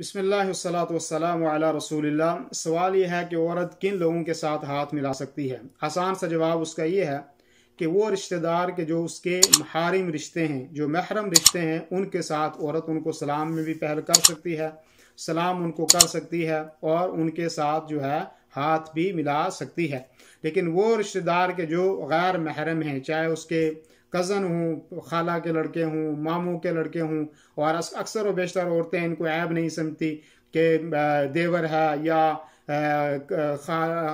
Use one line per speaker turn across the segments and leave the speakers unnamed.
بسم اللہ والصلاة والسلام علی رسول اللہ سوال یہ ہے کہ عورت کن لوگوں کے ساتھ ہاتھ ملا سکتی ہے آسان سا جواب اس کا یہ ہے کہ وہ رشتہ دار کے جو اس کے محارم رشتے ہیں جو محرم رشتے ہیں ان کے ساتھ عورت ان کو سلام میں بھی پہل کر سکتی ہے سلام ان کو کر سکتی ہے اور ان کے ساتھ جو ہے ہاتھ بھی ملا سکتی ہے لیکن وہ رشتہ دار کے جو غیر محرم ہیں چاہے اس کے کزن ہوں خالہ کے لڑکے ہوں ماموں کے لڑکے ہوں اور اکثر و بیشتر عورتیں ان کو عیب نہیں سمجھتی کہ دیور ہے یا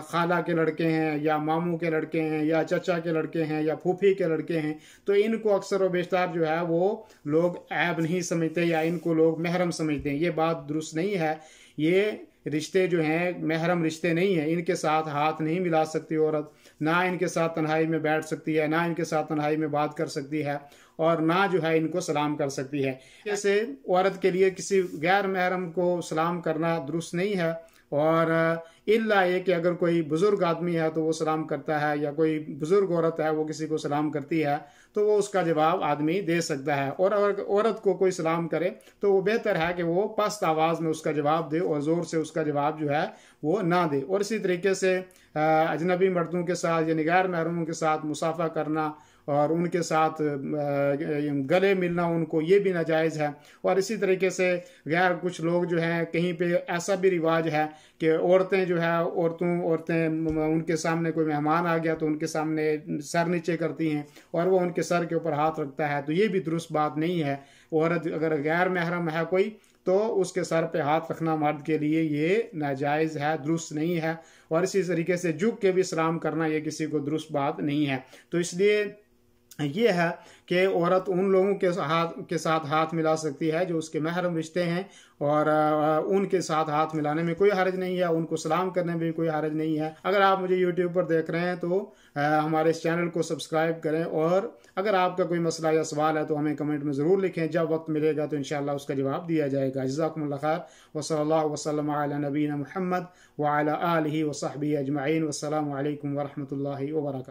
خالہ کے لڑکے ہیں یا ماموں کے لڑکے ہیں یا چچا کے لڑکے ہیں یا پھوپھی کے لڑکے ہیں تو ان کو اکثر و بیشتر جو ہے وہ لوگ عیب نہیں سمجھتے یا ان کو لوگ محرم سمجھتے ہیں یہ بات درست نہیں ہے یہ رشتے جو ہیں محرم رشتے نہیں ہیں ان کے ساتھ ہاتھ نہیں ملا سکتی عورت نہ ان کے ساتھ تنہائی میں بیٹھ سکتی ہے نہ ان کے ساتھ تنہائی میں بات کر سکتی ہے اور نہ جو ہے ان کو سلام کر سکتی ہے ایسے عورت کے لیے کسی غیر محرم کو سلام کرنا درست نہیں ہے اور اللہ یہ کہ اگر کوئی بزرگ آدمی ہے تو وہ سلام کرتا ہے یا کوئی بزرگ عورت ہے وہ کسی کو سلام کرتی ہے تو وہ اس کا جواب آدمی دے سکتا ہے اور اگر عورت کو کوئی سلام کرے تو وہ بہتر ہے کہ وہ پست آواز میں اس کا جواب دے اور زور سے اس کا جواب جو ہے وہ نہ دے اور اسی طریقے سے اجنبی مردوں کے ساتھ یا نگار محروموں کے ساتھ مسافہ کرنا اور ان کے ساتھ گلے ملنا ان کو یہ بھی ناجائز ہے اور اسی طریقے سے غیر کچھ لوگ جو ہیں کہیں پہ ایسا بھی رواج ہے کہ عورتیں جو ہے عورتوں عورتیں ان کے سامنے کوئی مہمان آ گیا تو ان کے سامنے سر نیچے کرتی ہیں اور وہ ان کے سر کے اوپر ہاتھ رکھتا ہے تو یہ بھی درست بات نہیں ہے عورت اگر غیر محرم ہے کوئی تو اس کے سر پہ ہاتھ رکھنا مرد کے لیے یہ ناجائز ہے درست نہیں ہے اور اسی طریقے سے جھک کے بھی سلام کرنا یہ کسی کو درست بات نہیں ہے تو اس لیے یہ ہے کہ عورت ان لوگوں کے ہاتھ کے ساتھ ہاتھ ملا سکتی ہے جو اس کے محرم رشتے ہیں اور ان کے ساتھ ہاتھ ملانے میں کوئی حرج نہیں ہے ان کو سلام کرنے میں بھی کوئی حرج نہیں ہے اگر آپ مجھے یوٹیوب پر دیکھ رہے ہیں تو ہمارے اس چینل کو سبسکرائب کریں اور اگر آپ کا کوئی مسئلہ یا سوال ہے تو ہمیں کمنٹ میں ضرور لکھیں جب وقت ملے گا تو انشاءاللہ اس کا جواب دیا جائے گا جزاکم اللہ خیر وصل اللہ وسلم علی نبین محمد وعلی آلہ وصحبہ اجمعین والسلام علیکم ورحمۃ اللہ وبرکاتہ